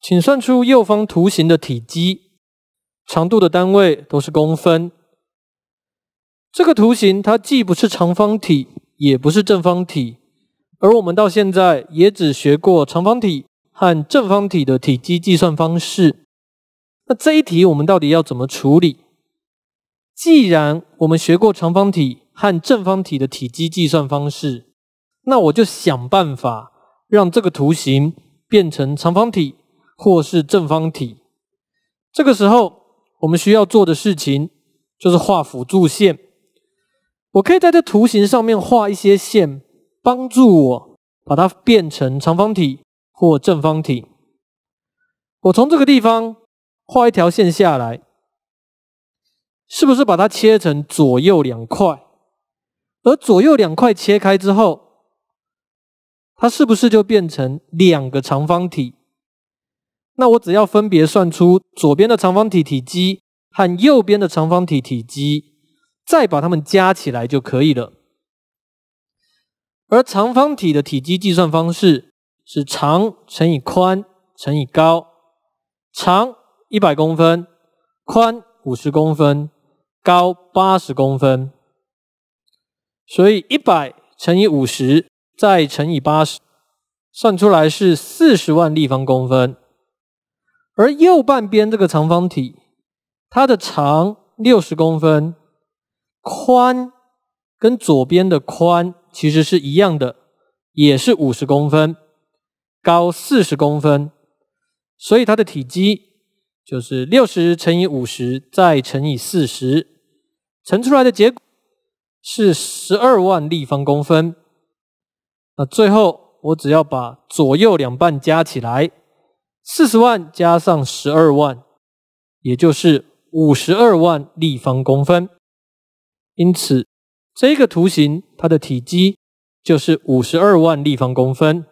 请算出右方图形的体积，长度的单位都是公分。这个图形它既不是长方体，也不是正方体，而我们到现在也只学过长方体和正方体的体积计算方式。那这一题我们到底要怎么处理？既然我们学过长方体和正方体的体积计算方式，那我就想办法让这个图形变成长方体。或是正方体，这个时候我们需要做的事情就是画辅助线。我可以在这图形上面画一些线，帮助我把它变成长方体或正方体。我从这个地方画一条线下来，是不是把它切成左右两块？而左右两块切开之后，它是不是就变成两个长方体？那我只要分别算出左边的长方体体积和右边的长方体体积，再把它们加起来就可以了。而长方体的体积计算方式是长乘以宽乘以高，长一百公分，宽五十公分，高八十公分，所以一百乘以五十再乘以八十，算出来是四十万立方公分。而右半边这个长方体，它的长六十公分，宽跟左边的宽其实是一样的，也是五十公分，高四十公分，所以它的体积就是六十乘以五十再乘以四十，乘出来的结果是十二万立方公分。那最后我只要把左右两半加起来。四十万加上十二万，也就是五十二万立方公分。因此，这个图形它的体积就是五十二万立方公分。